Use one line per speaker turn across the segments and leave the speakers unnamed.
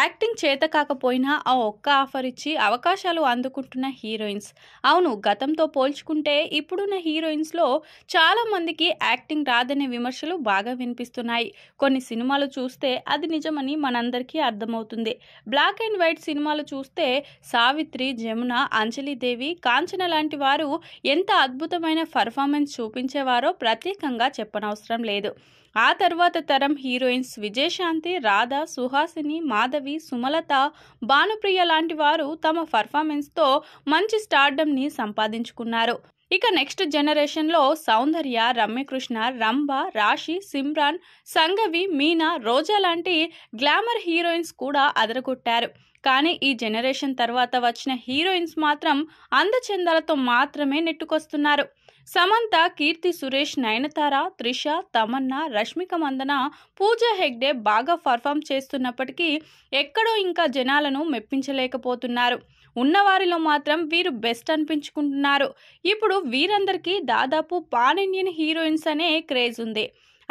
acting చేత కాకపోయినా ఆ ఒక్క ఆఫర్ ఇచ్చి అవకాశాలు అందుకుంటున్న హీరోయిన్స్ అవును గతంతో పోల్చుకుంటే ఇప్పుడున్న హీరోయిన్స్లో చాలామందికి యాక్టింగ్ రాదనే విమర్శలు బాగా వినిపిస్తున్నాయి కొన్ని సినిమాలు చూస్తే అది నిజమని మనందరికీ అర్థమవుతుంది బ్లాక్ అండ్ వైట్ సినిమాలు చూస్తే సావిత్రి జమున అంజలిదేవి కాంచన లాంటి వారు ఎంత అద్భుతమైన పర్ఫార్మెన్స్ చూపించేవారో ప్రత్యేకంగా చెప్పనవసరం లేదు ఆ తర్వాత తరం హీరోయిన్స్ విజయశాంతి రాధ సుహాసిని మాధవి మాధవి సుమలత భానుప్రియ లాంటి వారు తమ పర్ఫార్మెన్స్తో మంచి స్టార్డమ్ని సంపాదించుకున్నారు ఇక నెక్స్ట్ జనరేషన్లో సౌందర్య రమ్యకృష్ణ రంభ రాశి సిమ్రాన్ సంగవి మీనా రోజా లాంటి గ్లామర్ హీరోయిన్స్ కూడా అదరగొట్టారు కానీ ఈ జనరేషన్ తర్వాత వచ్చిన హీరోయిన్స్ మాత్రం అందచందాలతో మాత్రమే నెట్టుకొస్తున్నారు సమంత కీర్తి సురేష్ నయనతార త్రిష తమన్నా రష్మిక మందన పూజ హెగ్డే బాగా పర్ఫామ్ చేస్తున్నప్పటికీ ఎక్కడో ఇంకా జనాలను మెప్పించలేకపోతున్నారు ఉన్నవారిలో మాత్రం వీరు బెస్ట్ అనిపించుకుంటున్నారు ఇప్పుడు వీరందరికీ దాదాపు పాన్ ఇండియన్ హీరోయిన్స్ అనే క్రేజ్ ఉంది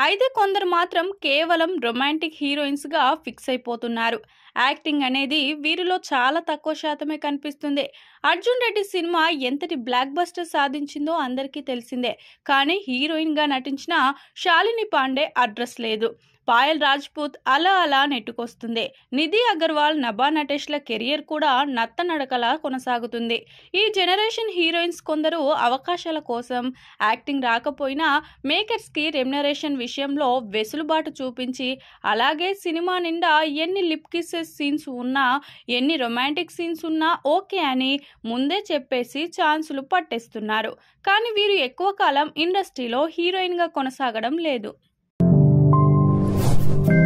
అయితే కొందరు మాత్రం కేవలం రొమాంటిక్ హీరోయిన్స్గా ఫిక్స్ అయిపోతున్నారు యాక్టింగ్ అనేది వీరిలో చాలా తక్కువ శాతమే కనిపిస్తుంది అర్జున్ రెడ్డి సినిమా ఎంతటి బ్లాక్ బస్టర్ సాధించిందో అందరికీ తెలిసిందే కానీ హీరోయిన్గా నటించిన శాలిని పాండే అడ్రస్ లేదు పాయల్ రాజ్పూత్ అలా అలా నెట్టుకొస్తుంది నిధి అగర్వాల్ నభా నటేష్ల కెరియర్ కూడా నత్త నడకలా కొనసాగుతుంది ఈ జనరేషన్ హీరోయిన్స్ కొందరు అవకాశాల కోసం యాక్టింగ్ రాకపోయినా మేకర్స్కి రెమ్యునరేషన్ విషయంలో వెసులుబాటు చూపించి అలాగే సినిమా నిండా ఎన్ని లిప్ కిస్సెస్ సీన్స్ ఉన్నా ఎన్ని రొమాంటిక్ సీన్స్ ఉన్నా ఓకే అని ముందే చెప్పేసి ఛాన్సులు పట్టేస్తున్నారు కానీ వీరు ఎక్కువ కాలం ఇండస్ట్రీలో హీరోయిన్గా కొనసాగడం లేదు thank you